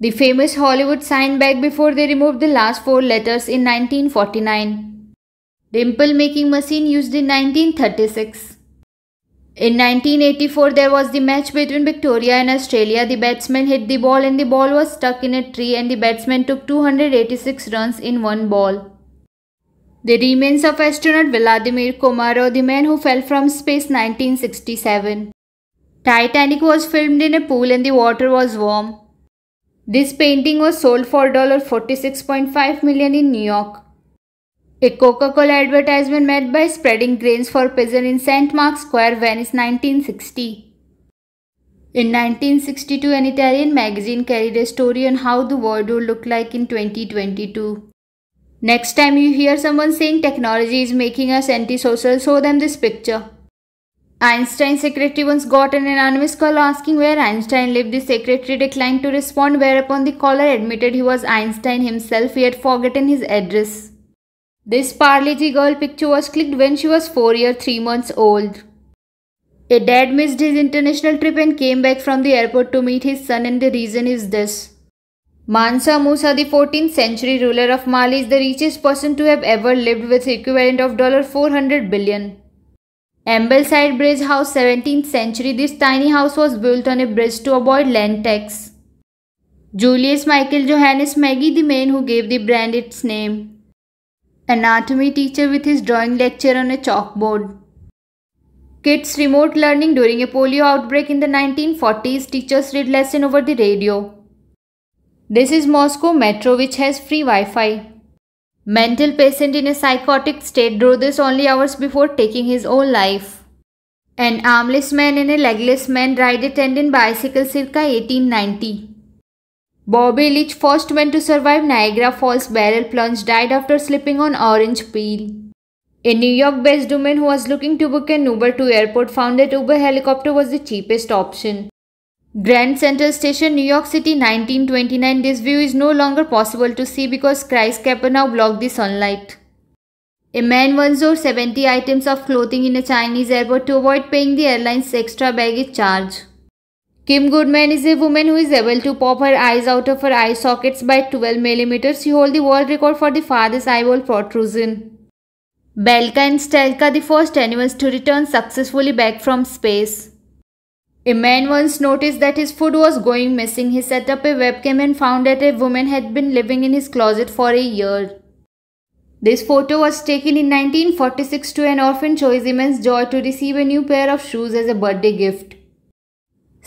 the famous Hollywood signed back before they removed the last four letters in 1949. Dimple making machine used in 1936. In 1984, there was the match between Victoria and Australia. The batsman hit the ball and the ball was stuck in a tree and the batsman took 286 runs in one ball. The remains of astronaut Vladimir Komarov, the man who fell from space 1967. Titanic was filmed in a pool and the water was warm. This painting was sold for $46.5 million in New York. A Coca-Cola advertisement made by spreading grains for peasants in St. Mark's Square, Venice 1960. In 1962, an Italian magazine carried a story on how the world would look like in 2022. Next time you hear someone saying technology is making us antisocial, show them this picture. Einstein's secretary once got an anonymous call asking where Einstein lived. The secretary declined to respond, whereupon the caller admitted he was Einstein himself. He had forgotten his address. This Parley girl picture was clicked when she was 4 years 3 months old. A dad missed his international trip and came back from the airport to meet his son and the reason is this. Mansa Musa, the 14th century ruler of Mali is the richest person to have ever lived with equivalent of $400 billion. Ambleside Bridge House 17th century This tiny house was built on a bridge to avoid land tax. Julius Michael Johannes Maggie the man who gave the brand its name. Anatomy teacher with his drawing lecture on a chalkboard. Kids remote learning during a polio outbreak in the 1940s teachers read lesson over the radio. This is Moscow Metro which has free Wi-Fi mental patient in a psychotic state drew this only hours before taking his own life. An armless man and a legless man ride a tandem bicycle circa 1890. Bobby Leach, first man to survive Niagara Falls barrel plunge, died after slipping on orange peel. A New York-based woman who was looking to book an Uber to airport found that Uber helicopter was the cheapest option. Grand Central Station, New York City, 1929. This view is no longer possible to see because skyscraper now block the sunlight. A man once wore 70 items of clothing in a Chinese airport to avoid paying the airline's extra baggage charge. Kim Goodman is a woman who is able to pop her eyes out of her eye sockets by 12 mm. She holds the world record for the farthest eyeball protrusion. Belka and Stelka, the first animals to return successfully back from space. A man once noticed that his food was going missing. He set up a webcam and found that a woman had been living in his closet for a year. This photo was taken in 1946 to an orphan shows immense joy to receive a new pair of shoes as a birthday gift.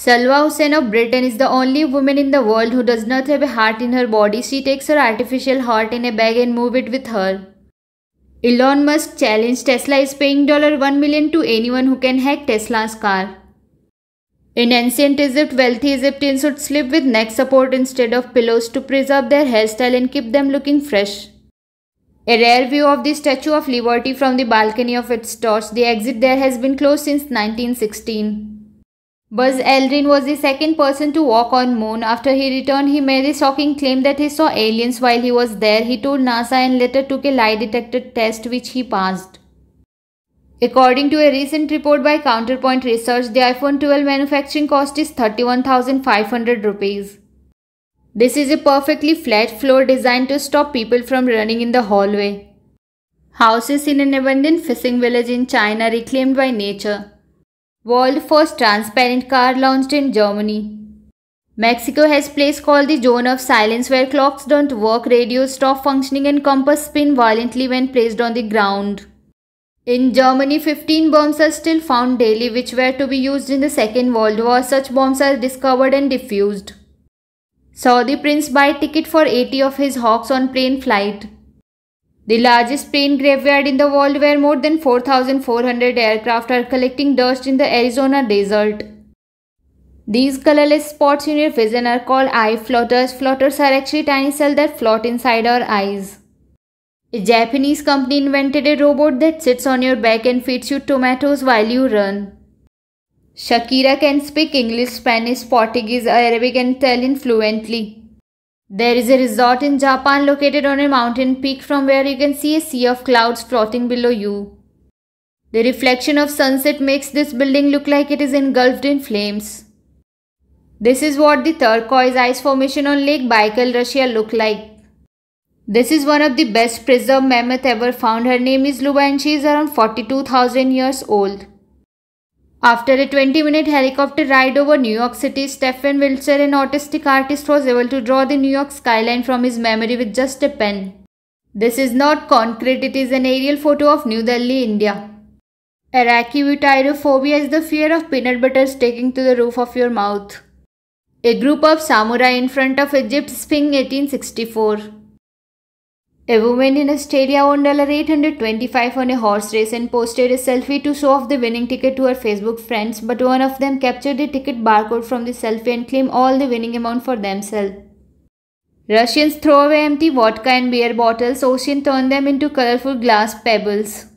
Salwa Hussein of Britain is the only woman in the world who does not have a heart in her body. She takes her artificial heart in a bag and moves it with her. Elon Musk challenged Tesla is paying $1 million to anyone who can hack Tesla's car. In ancient Egypt, wealthy Egyptians would sleep with neck support instead of pillows to preserve their hairstyle and keep them looking fresh. A rare view of the Statue of Liberty from the balcony of its torch, the exit there has been closed since 1916. Buzz Aldrin was the second person to walk on moon. After he returned, he made a shocking claim that he saw aliens while he was there. He told NASA and later took a lie detector test which he passed. According to a recent report by Counterpoint Research, the iPhone 12 manufacturing cost is 31,500 rupees. This is a perfectly flat floor designed to stop people from running in the hallway. Houses in an abandoned fishing village in China reclaimed by nature. World first transparent car launched in Germany. Mexico has place called the zone of silence where clocks don't work, radios stop functioning and compass spin violently when placed on the ground. In Germany, 15 bombs are still found daily which were to be used in the Second World War. Such bombs are discovered and diffused. Saudi prince buy ticket for 80 of his hawks on plane flight. The largest plane graveyard in the world where more than 4,400 aircraft are collecting dust in the Arizona desert. These colorless spots in your vision are called eye floaters. Floaters are actually tiny cells that float inside our eyes. A Japanese company invented a robot that sits on your back and feeds you tomatoes while you run. Shakira can speak English, Spanish, Portuguese, Arabic and Italian fluently. There is a resort in Japan located on a mountain peak from where you can see a sea of clouds floating below you. The reflection of sunset makes this building look like it is engulfed in flames. This is what the turquoise ice formation on Lake Baikal, Russia look like. This is one of the best preserved mammoth ever found. Her name is Luba and she is around 42,000 years old. After a 20-minute helicopter ride over New York City, Stephen Wiltshire, an autistic artist, was able to draw the New York skyline from his memory with just a pen. This is not concrete, it is an aerial photo of New Delhi, India. Arachivityrophobia is the fear of peanut butter sticking to the roof of your mouth. A group of samurai in front of Egypt's Sphinx 1864. A woman in Australia won $825 on a horse race and posted a selfie to show off the winning ticket to her Facebook friends, but one of them captured the ticket barcode from the selfie and claimed all the winning amount for themselves. Russians throw away empty vodka and beer bottles, ocean turn them into colorful glass pebbles.